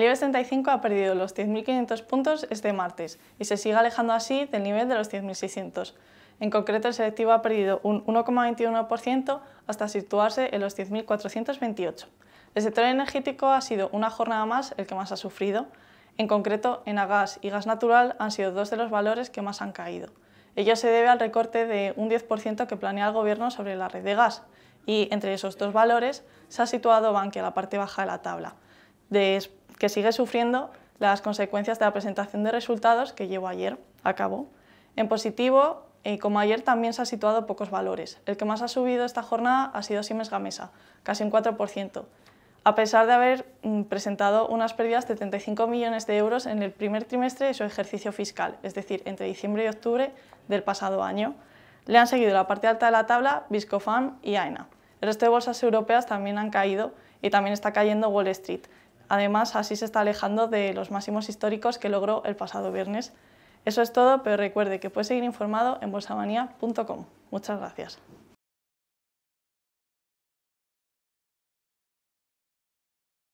El IBEX 35 ha perdido los 10.500 puntos este martes y se sigue alejando así del nivel de los 10.600. En concreto, el selectivo ha perdido un 1,21% hasta situarse en los 10.428. El sector energético ha sido una jornada más el que más ha sufrido. En concreto, en Agas y gas natural han sido dos de los valores que más han caído. Ello se debe al recorte de un 10% que planea el Gobierno sobre la red de gas, y entre esos dos valores se ha situado Banque a la parte baja de la tabla que sigue sufriendo las consecuencias de la presentación de resultados que llevo ayer a cabo. En positivo, eh, como ayer también se han situado pocos valores. El que más ha subido esta jornada ha sido Siemens Gamesa, casi un 4%, a pesar de haber mm, presentado unas pérdidas de 35 millones de euros en el primer trimestre de su ejercicio fiscal, es decir, entre diciembre y octubre del pasado año. Le han seguido la parte alta de la tabla Viscofam y AENA. El resto de bolsas europeas también han caído y también está cayendo Wall Street. Además, así se está alejando de los máximos históricos que logró el pasado viernes. Eso es todo, pero recuerde que puede seguir informado en bolsamanía.com. Muchas gracias.